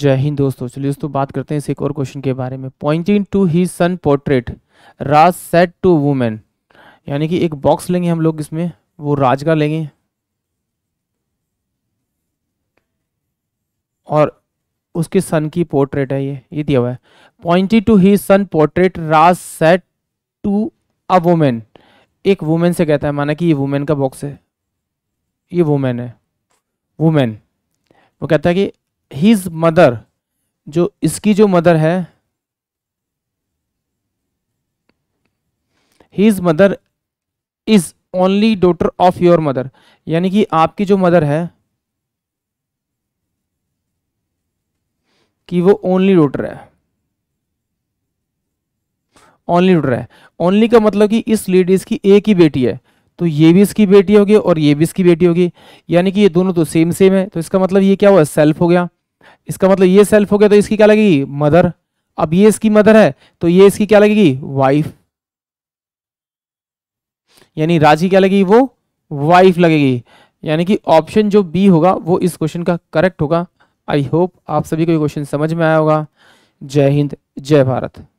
जय हिंद दोस्तों चलिए दोस्तों बात करते हैं इस एक और क्वेश्चन के बारे में pointing to he son portrait Raj said to women यानी कि एक बॉक्स लेंगे हम लोग इसमें वो राज का लेंगे और उसके सन की पोर्ट्रेट है ये ये दिया हुआ है pointing to he son portrait Raj said to a women एक वुमेन से कहता है माना कि ये वुमेन का बॉक्स है ये वुमेन है वुमेन वो कहता है कि हिज मदर जो इसकी जो मदर है his mother is only daughter of your mother यानी कि आपकी जो मदर है कि वो ओनली डॉटर है ओनली डॉटर है ओनली का मतलब कि इस लेडीज की एक ही बेटी है तो ये भी इसकी बेटी होगी और ये भी इसकी बेटी होगी यानी कि ये दोनों तो सेम सेम है तो इसका मतलब ये क्या हुआ सेल्फ हो गया इसका मतलब ये सेल्फ हो गया तो इसकी क्या लगेगी मदर अब ये इसकी मदर है तो ये इसकी क्या लगेगी वाइफ यानी राजी क्या लगेगी वो वाइफ लगेगी यानी कि ऑप्शन जो बी होगा वो इस क्वेश्चन का करेक्ट होगा आई होप आप सभी को ये क्वेश्चन समझ में आया होगा जय हिंद जय भारत